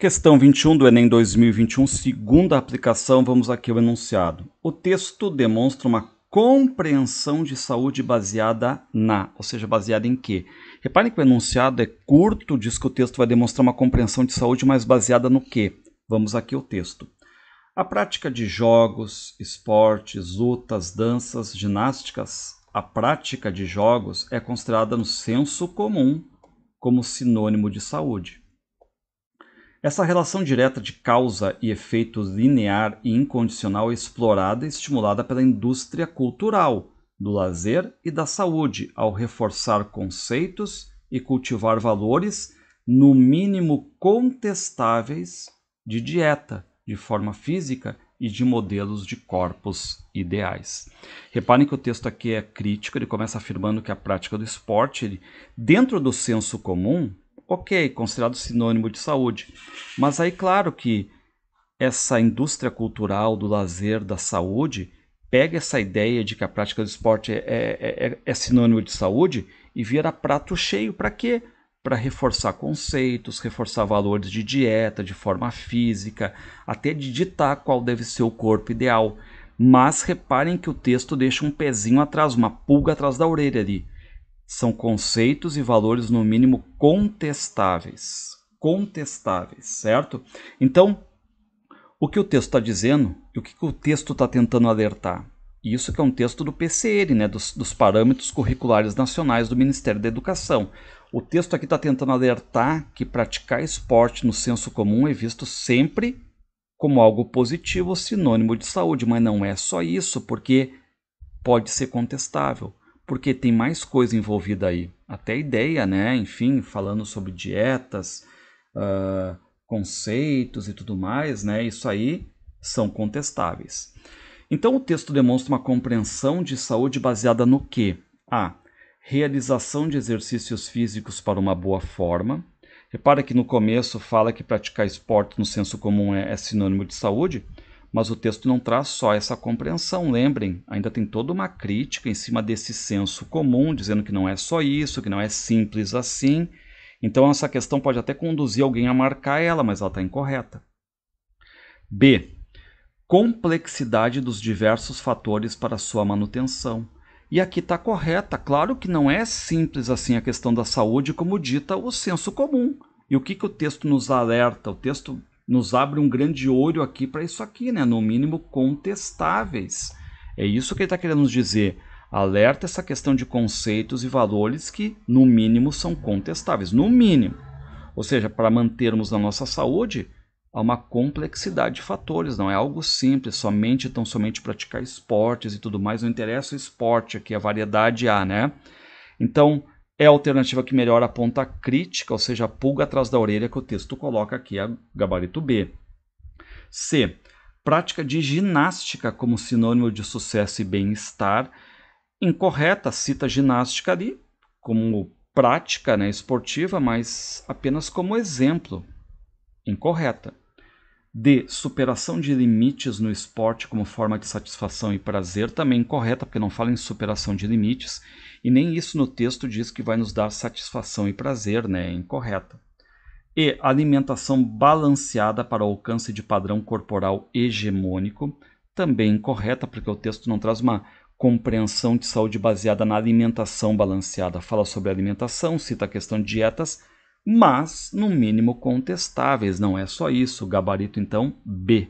Questão 21 do Enem 2021, segunda aplicação, vamos aqui ao enunciado. O texto demonstra uma compreensão de saúde baseada na, ou seja, baseada em quê? Reparem que o enunciado é curto, diz que o texto vai demonstrar uma compreensão de saúde, mas baseada no quê? Vamos aqui ao texto. A prática de jogos, esportes, lutas, danças, ginásticas, a prática de jogos é considerada no senso comum como sinônimo de saúde. Essa relação direta de causa e efeito linear e incondicional é explorada e estimulada pela indústria cultural, do lazer e da saúde, ao reforçar conceitos e cultivar valores, no mínimo contestáveis, de dieta, de forma física e de modelos de corpos ideais. Reparem que o texto aqui é crítico, ele começa afirmando que a prática do esporte, ele, dentro do senso comum, ok, considerado sinônimo de saúde. Mas aí, claro que essa indústria cultural do lazer, da saúde, pega essa ideia de que a prática do esporte é, é, é, é sinônimo de saúde e vira prato cheio. Para quê? Para reforçar conceitos, reforçar valores de dieta, de forma física, até de ditar qual deve ser o corpo ideal. Mas reparem que o texto deixa um pezinho atrás, uma pulga atrás da orelha ali são conceitos e valores no mínimo contestáveis, contestáveis, certo? Então, o que o texto está dizendo e o que, que o texto está tentando alertar? Isso que é um texto do PCN, né, dos, dos Parâmetros Curriculares Nacionais do Ministério da Educação. O texto aqui está tentando alertar que praticar esporte no senso comum é visto sempre como algo positivo, sinônimo de saúde, mas não é só isso, porque pode ser contestável porque tem mais coisa envolvida aí. Até ideia, né? Enfim, falando sobre dietas, uh, conceitos e tudo mais, né? Isso aí são contestáveis. Então o texto demonstra uma compreensão de saúde baseada no quê? A. Realização de exercícios físicos para uma boa forma. Repara que no começo fala que praticar esporte no senso comum é, é sinônimo de saúde mas o texto não traz só essa compreensão, lembrem, ainda tem toda uma crítica em cima desse senso comum, dizendo que não é só isso, que não é simples assim. Então, essa questão pode até conduzir alguém a marcar ela, mas ela está incorreta. B. Complexidade dos diversos fatores para sua manutenção. E aqui está correta. Claro que não é simples assim a questão da saúde, como dita o senso comum. E o que, que o texto nos alerta? O texto nos abre um grande olho aqui para isso aqui, né? no mínimo contestáveis. É isso que ele está querendo nos dizer. Alerta essa questão de conceitos e valores que, no mínimo, são contestáveis. No mínimo. Ou seja, para mantermos a nossa saúde, há uma complexidade de fatores, não é algo simples, somente tão somente praticar esportes e tudo mais, não interessa o esporte aqui, a variedade há, né? Então, é a alternativa que melhora a ponta crítica, ou seja, a pulga atrás da orelha que o texto coloca aqui, a é gabarito B. C. Prática de ginástica como sinônimo de sucesso e bem-estar. Incorreta, cita ginástica ali como prática né, esportiva, mas apenas como exemplo. Incorreta. D. Superação de limites no esporte como forma de satisfação e prazer, também incorreta, porque não fala em superação de limites, e nem isso no texto diz que vai nos dar satisfação e prazer, né? É incorreta. E. Alimentação balanceada para o alcance de padrão corporal hegemônico, também incorreta, porque o texto não traz uma compreensão de saúde baseada na alimentação balanceada. Fala sobre alimentação, cita a questão de dietas, mas no mínimo contestáveis. Não é só isso. Gabarito então B.